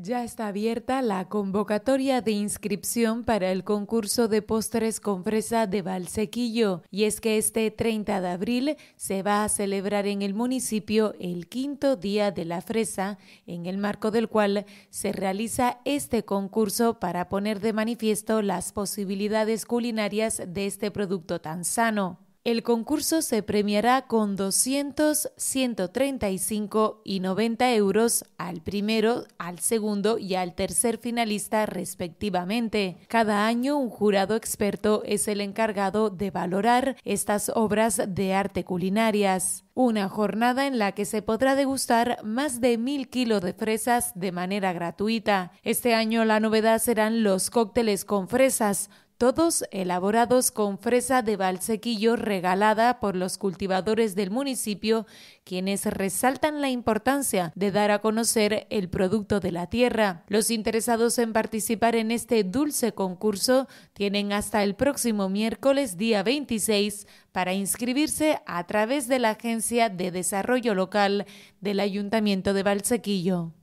Ya está abierta la convocatoria de inscripción para el concurso de postres con fresa de Valsequillo y es que este 30 de abril se va a celebrar en el municipio el quinto día de la fresa, en el marco del cual se realiza este concurso para poner de manifiesto las posibilidades culinarias de este producto tan sano. El concurso se premiará con 200, 135 y 90 euros al primero, al segundo y al tercer finalista respectivamente. Cada año un jurado experto es el encargado de valorar estas obras de arte culinarias. Una jornada en la que se podrá degustar más de mil kilos de fresas de manera gratuita. Este año la novedad serán los cócteles con fresas, todos elaborados con fresa de balsequillo regalada por los cultivadores del municipio, quienes resaltan la importancia de dar a conocer el producto de la tierra. Los interesados en participar en este dulce concurso tienen hasta el próximo miércoles día 26 para inscribirse a través de la Agencia de Desarrollo Local del Ayuntamiento de Balsequillo.